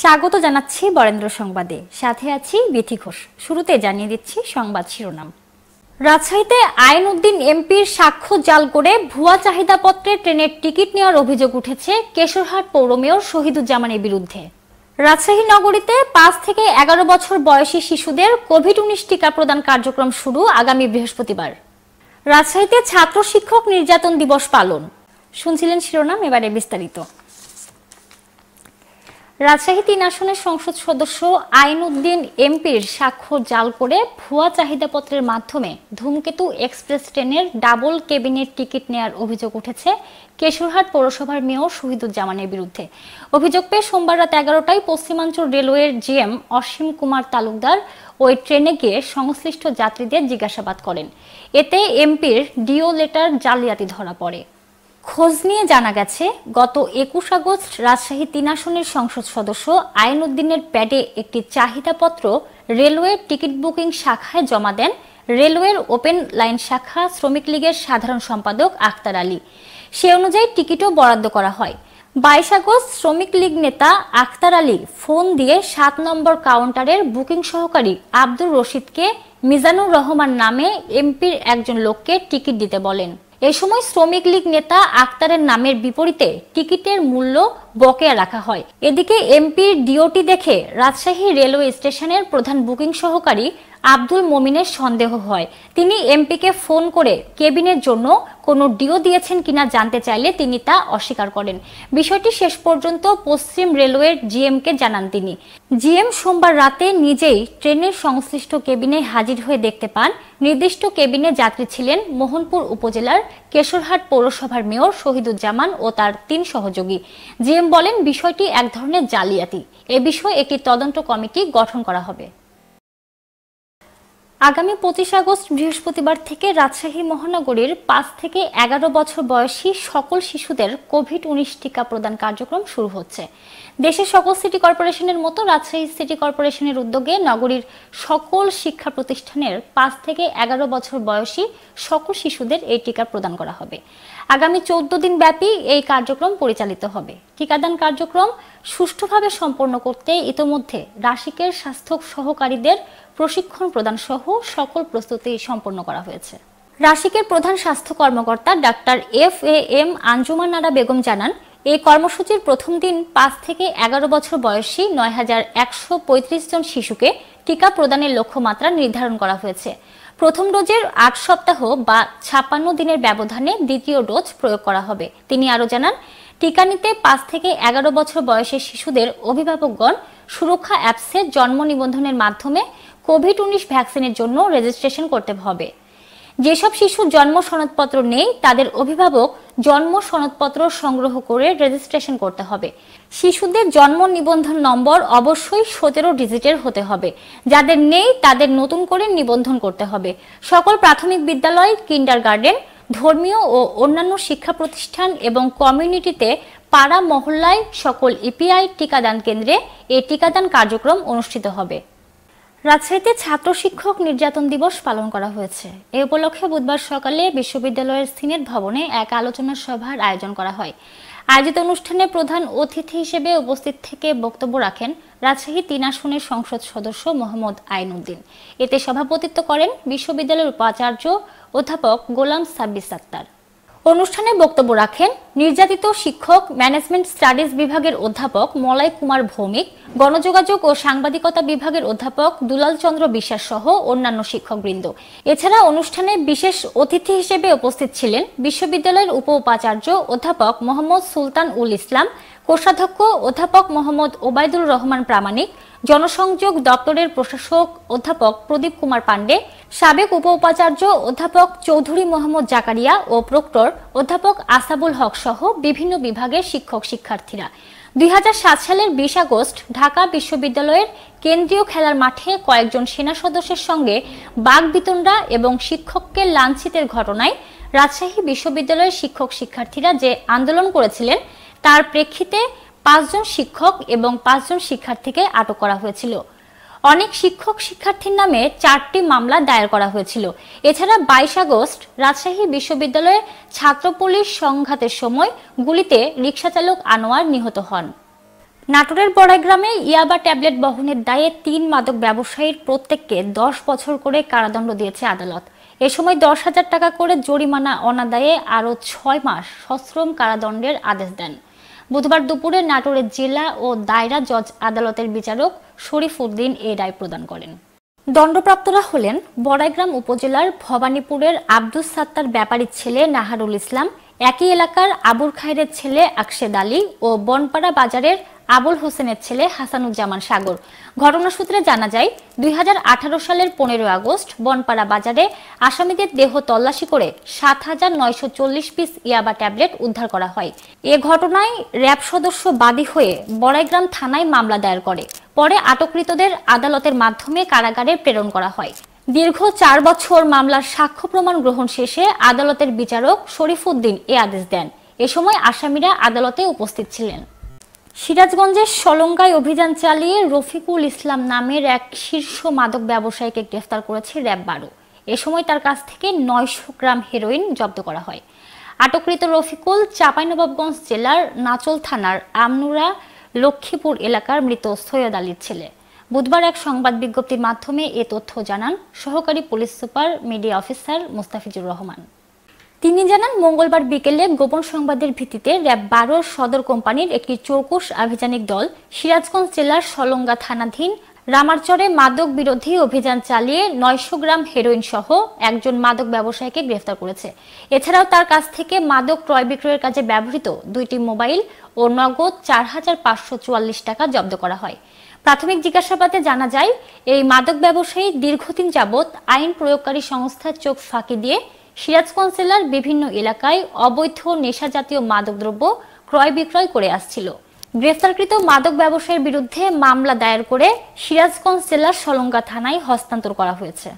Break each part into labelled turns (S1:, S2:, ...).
S1: স্বাগত জানাচ্ছি বরেন্দ্র সংবাদে সাথে আছি বিথি ঘোষ শুরুতে জানিয়ে দিচ্ছি সংবাদ শিরোনাম রাজশাহীতে আইন উদ্দিন এমপির সাক্ষ্য জাল করে ভুয়া চাহিদাপত্রে ট্রেনের টিকিট নেওয়ার অভিযোগ উঠেছে কেশরহাট পৌর মেয়র শহীদুজ্জামানের বিরুদ্ধে রাজশাহী নগরীতে পাঁচ থেকে এগারো বছর বয়সী শিশুদের কোভিড উনিশ টিকা প্রদান কার্যক্রম শুরু আগামী বৃহস্পতিবার রাজশাহীতে ছাত্র শিক্ষক নির্যাতন দিবস পালন শুনছিলেন শিরোনাম এবারে বিস্তারিত রাজশাহী তিন আসনের সংসদ সদস্য আইনউদ্দিন এমপির সাক্ষ্য জাল করে ভুয়া চাহিদাপত্রের মাধ্যমে ধূমকেতু এক্সপ্রেস ট্রেনের ডাবল কেবিনের টিকিট নেয়ার অভিযোগ উঠেছে কেশুরহাট পৌরসভার মেয়র শহীদুজ্জামানের বিরুদ্ধে অভিযোগ পেয়ে সোমবার রাত এগারোটায় পশ্চিমাঞ্চল রেলওয়ের জিএম অসীম কুমার তালুকদার ওই ট্রেনে গিয়ে সংশ্লিষ্ট যাত্রীদের জিজ্ঞাসাবাদ করেন এতে এমপির ডিও লেটার জালিয়াতি ধরা পড়ে খোঁজ নিয়ে জানা গেছে গত একুশ আগস্ট রাজশাহী তিন আসনের সংসদ সদস্য আইন উদ্দিনের প্যাডে একটি চাহিদাপত্র রেলওয়ে টিকিট বুকিং শাখায় জমা দেন রেলওয়ের ওপেন লাইন শাখা শ্রমিক লীগের সাধারণ সম্পাদক আখতার আলী সে অনুযায়ী টিকিটও বরাদ্দ করা হয় বাইশ আগস্ট শ্রমিক লীগ নেতা আখতার আলী ফোন দিয়ে সাত নম্বর কাউন্টারের বুকিং সহকারী আব্দুর রশিদকে মিজানুর রহমান নামে এমপির একজন লোককে টিকিট দিতে বলেন এ সময় শ্রমিক লীগ নেতা আক্তারের নামের বিপরীতে টিকিটের মূল্য বকেয়া রাখা হয় এদিকে এমপির ডিওটি দেখে রাজশাহী রেলওয়ে স্টেশনের প্রধান বুকিং সহকারী আব্দুল মোমিনের সন্দেহ হয় তিনি এমপিকে ফোন করে কেবিনের জন্য কোনো ডিও দিয়েছেন কিনা জানতে চাইলে তিনি তা অস্বীকার করেন বিষয়টি শেষ পর্যন্ত পশ্চিম রেলওয়ের জিএমকে জানান তিনি জিএম সোমবার রাতে নিজেই ট্রেনের সংশ্লিষ্ট কেবিনে হাজির হয়ে দেখতে পান নির্দিষ্ট কেবিনে যাত্রী ছিলেন মোহনপুর উপজেলার কেশরহাট পৌরসভার মেয়র শহীদুজ্জামান ও তার তিন সহযোগী জিএম বলেন বিষয়টি এক ধরনের জালিয়াতি এ বিষয়ে একটি তদন্ত কমিটি গঠন করা হবে আগামী পঁচিশ আগস্ট বৃহস্পতিবার থেকে রাজশাহী মহানগরীর পাঁচ থেকে এগারো বছর বয়সী সকল শিশুদের কোভিড উনিশ টিকা প্রদান কার্যক্রম শুরু হচ্ছে দেশের সকল সিটি কর্পোরেশনের মতো রাজশাহী সিটি কর্পোরেশনের উদ্যোগে নগরীর সকল শিক্ষা প্রতিষ্ঠানের পাঁচ থেকে এগারো বছর বয়সী সকল শিশুদের এই টিকা প্রদান করা হবে আগামী চৌদ্দ দিন ব্যাপী এই কার্যক্রম পরিচালিত হবে টিকাদান কার্যক্রম সুষ্ঠুভাবে সম্পন্ন করতে ইতোমধ্যে রাশিকের স্বাস্থ্য সহকারীদের প্রশিক্ষণ প্রদান সহ সকল প্রস্তুতি সম্পন্ন করা হয়েছে রাশিকের প্রধান স্বাস্থ্য কর্মকর্তা doctor F A M Anjuman Nara Begum জানান এই কর্মসূচির প্রথম দিন পাঁচ থেকে এগারো বছর বয়সী নয় হাজার একশো পঁয়ত্রিশ জন শিশুকে টিকা প্রদানের লক্ষ্যমাত্রা নির্ধারণ করা হয়েছে প্রথম ডোজের আট সপ্তাহ বা ছাপ্পান্ন দিনের ব্যবধানে দ্বিতীয় ডোজ প্রয়োগ করা হবে তিনি আরও জানান টিকা নিতে পাঁচ থেকে এগারো বছর বয়সের শিশুদের অভিভাবকগণ সুরক্ষা অ্যাপসে জন্ম নিবন্ধনের মাধ্যমে কোভিড উনিশ ভ্যাকসিনের জন্য রেজিস্ট্রেশন করতে হবে যেসব শিশু জন্ম সনদপত্র নেই তাদের অভিভাবক জন্ম সনদপত্র সংগ্রহ করে রেজিস্ট্রেশন করতে হবে শিশুদের জন্ম নিবন্ধন নম্বর অবশ্যই সতেরো ডিজিটের হতে হবে যাদের নেই তাদের নতুন করে নিবন্ধন করতে হবে সকল প্রাথমিক বিদ্যালয় কিন্ডার গার্ডেন ধর্মীয় ও অন্যান্য শিক্ষা প্রতিষ্ঠান এবং কমিউনিটিতে পাড়া মহল্লায় সকল ইপিআই টিকাদান কেন্দ্রে এ টিকাদান কার্যক্রম অনুষ্ঠিত হবে রাজশাহীতে ছাত্র শিক্ষক নির্যাতন দিবস পালন করা হয়েছে এ উপলক্ষে বুধবার সকালে বিশ্ববিদ্যালয়ের সিনেট ভবনে এক আলোচনা সভার আয়োজন করা হয় আয়োজিত অনুষ্ঠানে প্রধান অতিথি হিসেবে উপস্থিত থেকে বক্তব্য রাখেন রাজশাহী তিন আসনের সংসদ সদস্য মোহাম্মদ আইন উদ্দিন এতে সভাপতিত্ব করেন বিশ্ববিদ্যালয়ের উপাচার্য অধ্যাপক গোলাম সাব্বিস আক্তার অনুষ্ঠানে বক্তব্য রাখেন নির্যাতিত শিক্ষক ম্যানেজমেন্ট স্টাডিজ বিভাগের অধ্যাপক মলয় কুমার ভৌমিক গণযোগাযোগ ও সাংবাদিকতা বিভাগের অধ্যাপক দুলাল চন্দ্র বিশ্বাস সহ অন্যান্য শিক্ষকবৃন্দ এছাড়া অনুষ্ঠানে বিশেষ অতিথি হিসেবে উপস্থিত ছিলেন বিশ্ববিদ্যালয়ের উপ উপাচার্য অধ্যাপক মোহাম্মদ সুলতান উল ইসলাম কোষাধ্যক্ষ অধ্যাপক মোহাম্মদ ওবায়দুর রহমান প্রামাণিক জনসংযোগ দপ্তরের প্রশাসক অধ্যাপক প্রদীপ কুমার পাণ্ডে সাবেক উপ উপাচার্য অধ্যাপক চৌধুরী মোহাম্মদ জাকারিয়া ও প্রক্টর অধ্যাপক আসাবুল হক সহ বিভিন্ন বিভাগের শিক্ষক শিক্ষার্থীরা দুই সালের বিশ আগস্ট ঢাকা বিশ্ববিদ্যালয়ের কেন্দ্রীয় খেলার মাঠে কয়েকজন সেনা সদস্যের সঙ্গে বাঘবিতণ্ডা এবং শিক্ষককে লাঞ্ছিতের ঘটনায় রাজশাহী বিশ্ববিদ্যালয়ের শিক্ষক শিক্ষার্থীরা যে আন্দোলন করেছিলেন তার প্রেক্ষিতে পাঁচজন শিক্ষক এবং পাঁচজন শিক্ষার্থীকে আটক করা হয়েছিল অনেক শিক্ষক শিক্ষার্থীর নামে চারটি মামলা দায়ের করা হয়েছিল এছাড়া বাইশ আগস্ট রাজশাহী বিশ্ববিদ্যালয়ে ছাত্র পুলিশ সংঘাতের সময় গুলিতে রিকশাচালক আনোয়ার নিহত হন নাটোরের বড়াই গ্রামে ইয়াবা ট্যাবলেট বহনের দায়ে তিন মাদক ব্যবসায়ীর প্রত্যেককে দশ বছর করে কারাদণ্ড দিয়েছে আদালত এ সময় দশ হাজার টাকা করে জরিমানা অনাদায়ে আরও ছয় মাস সশ্রম কারাদণ্ডের আদেশ দেন বুধবার দুপুরে নাটোরের জেলা ও দায়রা জজ আদালতের বিচারক শরীফ উদ্দিন এ রায় প্রদান করেন দণ্ডপ্রাপ্তরা হলেন বড়াইগ্রাম উপজেলার ভবানীপুরের আব্দুস সাত্তার ব্যাপারীর ছেলে নাহারুল ইসলাম একই এলাকার আবুর খায়ের ছেলে আকশেদ আলী ও বনপাড়া বাজারের আবুল হোসেনের ছেলে হাসানুজ্জামান সাগর ঘটনা সূত্রে জানা যায় দুই সালের পনেরো আগস্ট বনপাড়া বাজারে আসামিদের দেহ তল্লাশি করে সাত হাজার নয়শো চল্লিশ পিস ইয়াবা ট্যাবলেট উদ্ধার করা হয় এ ঘটনায় র্যাব সদস্য বাদী হয়ে বড়াইগ্রাম থানায় মামলা দায়ের করে পরে আটককৃতদের আদালতের মাধ্যমে কারাগারে প্রেরণ করা হয় দীর্ঘ চার বছর মামলার সাক্ষ্য প্রমাণ গ্রহণ শেষে আদালতের বিচারক শরীফুদ্দিন এ আদেশ দেন এ সময় আসামিরা আদালতে উপস্থিত ছিলেন সিরাজগঞ্জের সলঙ্গায় অভিযান চালিয়ে রফিকুল ইসলাম নামের এক শীর্ষ মাদক ব্যবসায়ীকে গ্রেফতার করেছে র্যাব বারো এ সময় তার কাছ থেকে নয়শো গ্রাম হেরোইন জব্দ করা হয় আটককৃত রফিকুল চাঁপাইনবাবগঞ্জ জেলার নাচল থানার আমনুরা লক্ষ্মীপুর এলাকার মৃত সৈয়দ আলীর ছেলে বুধবার এক সংবাদ বিজ্ঞপ্তির মাধ্যমে এ তথ্য জানান সহকারী police super media officer Mustafizur Rahman তিনি জানান মঙ্গলবার বিকেলে গোপন সংবাদের ভিত্তিতে র্যাব বারো সদর কোম্পানির একটি চৌকুশ আভিযানিক দল সিরাজগঞ্জ জেলার সলঙ্গা থানাধীন রামারচরে মাদক বিরোধী অভিযান চালিয়ে নয়শো গ্রাম হেরোইন সহ একজন মাদক ব্যবসায়ীকে গ্রেফতার করেছে এছাড়াও তার কাছ থেকে মাদক ক্রয় বিক্রয়ের কাজে ব্যবহৃত দুইটি মোবাইল ও নগদ চার হাজার পাঁচশো চুয়াল্লিশ টাকা জব্দ করা হয় প্রাথমিক জিজ্ঞাসাবাদে জানা যায় এই মাদক ব্যবসায়ী দীর্ঘদিন যাবৎ আইন প্রয়োগকারী সংস্থার চোখ ফাঁকি দিয়ে সিরাজগঞ্জ জেলার বিভিন্ন এলাকায় অবৈধ নেশা জাতীয় মাদকদ্রব্য ক্রয় বিক্রয় করে আসছিল গ্রেফতারকৃত মাদক ব্যবসায়ীর বিরুদ্ধে মামলা দায়ের করে সিরাজগঞ্জ জেলার সলঙ্গা থানায় হস্তান্তর করা হয়েছে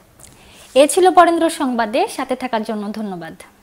S1: এ ছিল বরেন্দ্র সংবাদে সাথে থাকার জন্য ধন্যবাদ